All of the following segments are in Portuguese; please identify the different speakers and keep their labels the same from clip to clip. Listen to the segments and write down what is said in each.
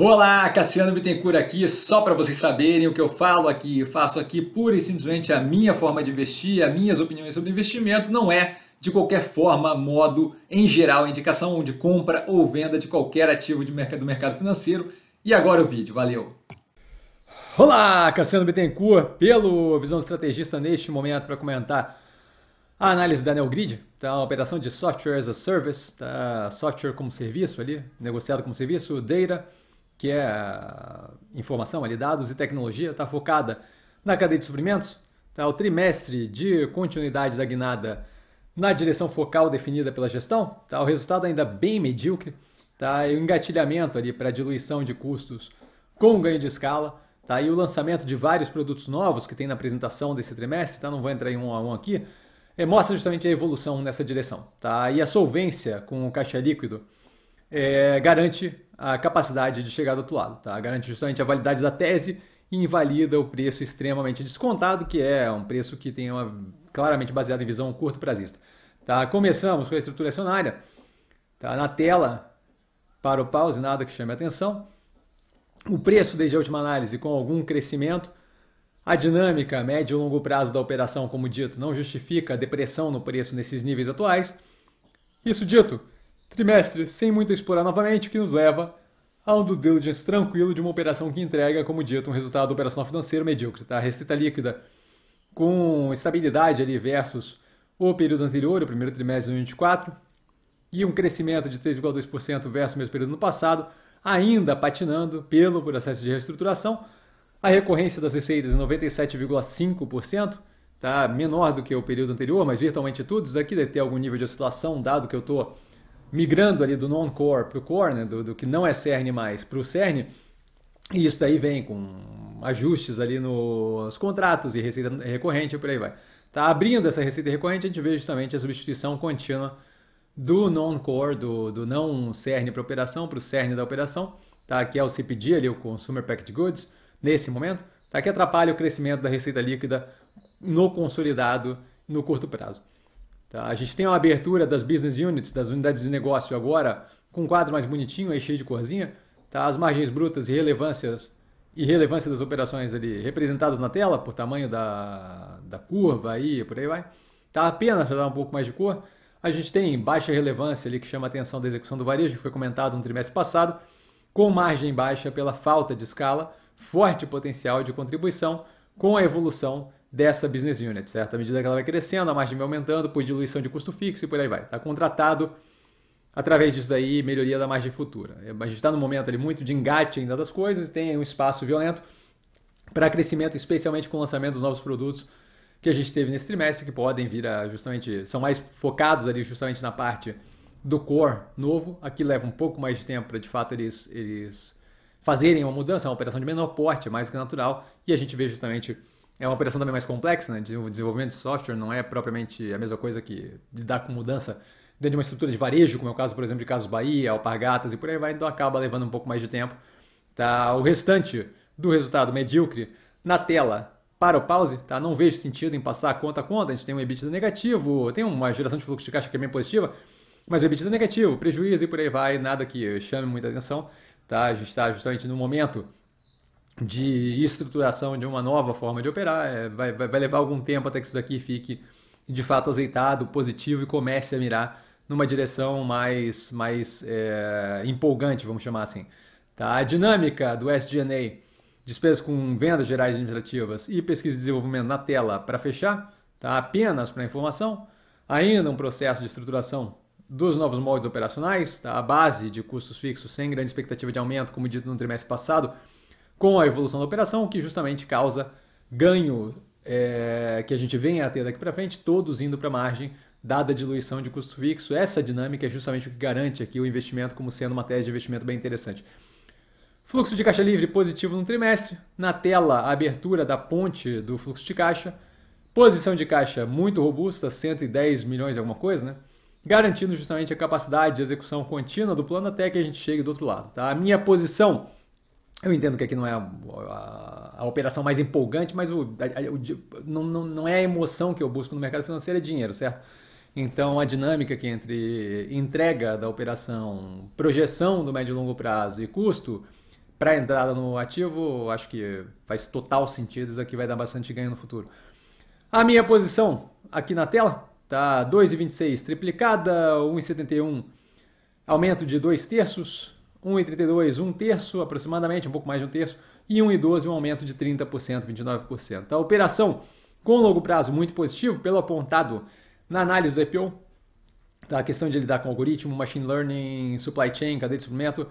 Speaker 1: Olá, Cassiano Bittencourt aqui, só para vocês saberem o que eu falo aqui, eu faço aqui pura e simplesmente a minha forma de investir, as minhas opiniões sobre investimento, não é de qualquer forma, modo, em geral, indicação de compra ou venda de qualquer ativo de mercado, do mercado financeiro. E agora o vídeo, valeu! Olá, Cassiano Bittencourt, pelo Visão Estrategista neste momento para comentar a análise da NeoGrid, tá? uma operação de Software as a Service, tá? software como serviço ali, negociado como serviço, data, que é informação ali, dados e tecnologia, está focada na cadeia de suprimentos. Tá? O trimestre de continuidade da guinada na direção focal definida pela gestão. Tá? O resultado ainda bem medíocre. Tá? E o engatilhamento ali para diluição de custos com ganho de escala. Tá? E o lançamento de vários produtos novos que tem na apresentação desse trimestre, tá? não vou entrar em um a um aqui, é, mostra justamente a evolução nessa direção. Tá? E a solvência com o caixa líquido é, garante a capacidade de chegar do outro lado. Tá? Garante justamente a validade da tese e invalida o preço extremamente descontado, que é um preço que tem uma claramente baseado em visão curto prazista. Tá? Começamos com a estrutura acionária. Tá? Na tela, para o pause, nada que chame a atenção. O preço desde a última análise com algum crescimento. A dinâmica médio e longo prazo da operação, como dito, não justifica a depressão no preço nesses níveis atuais. Isso dito, Trimestre sem muito explorar novamente, o que nos leva a um due diligence tranquilo de uma operação que entrega, como dito, um resultado operacional financeiro medíocre. Tá? A receita líquida com estabilidade ali versus o período anterior, o primeiro trimestre de 2024, e um crescimento de 3,2% versus o mesmo período no passado, ainda patinando pelo processo de reestruturação. A recorrência das receitas é em 97,5%, tá? menor do que o período anterior, mas virtualmente tudo. Isso aqui deve ter algum nível de oscilação, dado que eu estou migrando ali do non-core para o core, né, do, do, que não é CERN mais para o CERN, e isso daí vem com ajustes ali nos contratos e receita recorrente e por aí vai. Tá abrindo essa receita recorrente, a gente vê justamente a substituição contínua do non-core, do, do não CERN para operação, para o CERN da operação, tá? que é o CPD, ali, o Consumer Packed Goods, nesse momento, tá? que atrapalha o crescimento da receita líquida no consolidado no curto prazo. Tá? A gente tem uma abertura das business units, das unidades de negócio agora, com um quadro mais bonitinho, aí cheio de corzinha. Tá? As margens brutas e relevâncias e relevância das operações ali representadas na tela, por tamanho da, da curva aí, por aí vai. Tá apenas para dar um pouco mais de cor. A gente tem baixa relevância ali que chama a atenção da execução do varejo, que foi comentado no trimestre passado, com margem baixa pela falta de escala, forte potencial de contribuição com a evolução dessa business unit, certo? À medida que ela vai crescendo, a margem vai aumentando por diluição de custo fixo e por aí vai. Está contratado através disso daí, melhoria da margem futura. É, a gente está no momento ali muito de engate ainda das coisas, e tem um espaço violento para crescimento, especialmente com o lançamento dos novos produtos que a gente teve nesse trimestre, que podem vir a justamente, são mais focados ali justamente na parte do core novo, aqui leva um pouco mais de tempo para de fato eles, eles fazerem uma mudança, uma operação de menor porte, mais que natural, e a gente vê justamente é uma operação também mais complexa, né? O desenvolvimento de software não é propriamente a mesma coisa que lidar com mudança dentro de uma estrutura de varejo, como é o caso, por exemplo, de Casos Bahia, Alpargatas e por aí vai, então acaba levando um pouco mais de tempo. Tá? O restante do resultado medíocre na tela para o pause, tá? Não vejo sentido em passar conta a conta, a gente tem um EBITDA negativo, tem uma geração de fluxo de caixa que é bem positiva, mas o EBITDA negativo, prejuízo e por aí vai, nada que chame muita atenção, tá? A gente está justamente no momento de estruturação de uma nova forma de operar. É, vai, vai levar algum tempo até que isso daqui fique de fato azeitado, positivo e comece a mirar numa direção mais, mais é, empolgante, vamos chamar assim. Tá? A dinâmica do SG&A, despesas com vendas gerais administrativas e pesquisa e desenvolvimento na tela para fechar, tá? apenas para informação. Ainda um processo de estruturação dos novos moldes operacionais, tá? a base de custos fixos sem grande expectativa de aumento, como dito no trimestre passado, com a evolução da operação, que justamente causa ganho é, que a gente vem a ter daqui para frente, todos indo para a margem, dada a diluição de custo fixo. Essa dinâmica é justamente o que garante aqui o investimento como sendo uma tese de investimento bem interessante. Fluxo de caixa livre positivo no trimestre. Na tela, a abertura da ponte do fluxo de caixa. Posição de caixa muito robusta, 110 milhões alguma coisa, né? Garantindo justamente a capacidade de execução contínua do plano até que a gente chegue do outro lado. Tá? A minha posição eu entendo que aqui não é a, a, a operação mais empolgante, mas o, a, o, não, não, não é a emoção que eu busco no mercado financeiro, é dinheiro, certo? Então a dinâmica que entre entrega da operação, projeção do médio e longo prazo e custo para entrada no ativo, acho que faz total sentido, isso aqui vai dar bastante ganho no futuro. A minha posição aqui na tela está 2,26 triplicada, 1,71 aumento de dois terços, 1,32, um terço aproximadamente, um pouco mais de um terço, e 1,12, um aumento de 30%, 29%. A operação com longo prazo muito positivo, pelo apontado na análise do IPO, tá? a questão de lidar com algoritmo, machine learning, supply chain, cadeia de suprimento,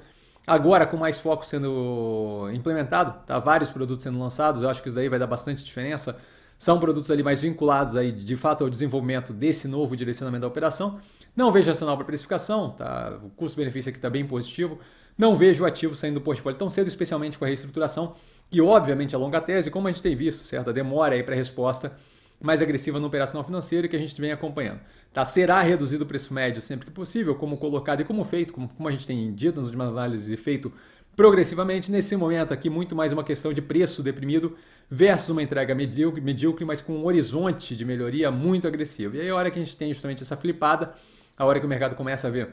Speaker 1: agora com mais foco sendo implementado, tá? vários produtos sendo lançados, eu acho que isso daí vai dar bastante diferença são produtos ali mais vinculados aí de fato ao desenvolvimento desse novo direcionamento da operação. Não vejo acional para precificação, tá? o custo-benefício aqui está bem positivo. Não vejo o ativo saindo do portfólio tão cedo, especialmente com a reestruturação, que obviamente é longa tese, como a gente tem visto, A demora aí para a resposta mais agressiva no operacional financeiro que a gente vem acompanhando. Tá? Será reduzido o preço médio sempre que possível, como colocado e como feito, como, como a gente tem dito nas últimas análises e feito progressivamente. Nesse momento aqui, muito mais uma questão de preço deprimido versus uma entrega medíocre, medíocre mas com um horizonte de melhoria muito agressivo. E aí, a hora que a gente tem justamente essa flipada, a hora que o mercado começa a ver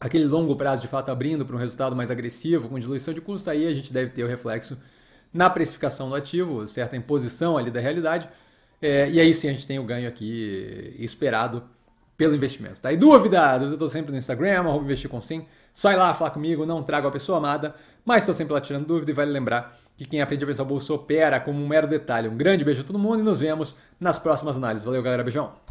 Speaker 1: aquele longo prazo de fato abrindo para um resultado mais agressivo, com diluição de custo, aí a gente deve ter o reflexo na precificação do ativo, certa imposição ali da realidade. É, e aí sim a gente tem o ganho aqui esperado pelo investimento. Tá? E dúvida, eu estou sempre no Instagram, arroba investir com sim. Sai lá falar comigo, não trago a pessoa amada, mas estou sempre lá tirando dúvida e vale lembrar que quem aprende a pensar bolsa opera como um mero detalhe. Um grande beijo a todo mundo e nos vemos nas próximas análises. Valeu, galera. Beijão.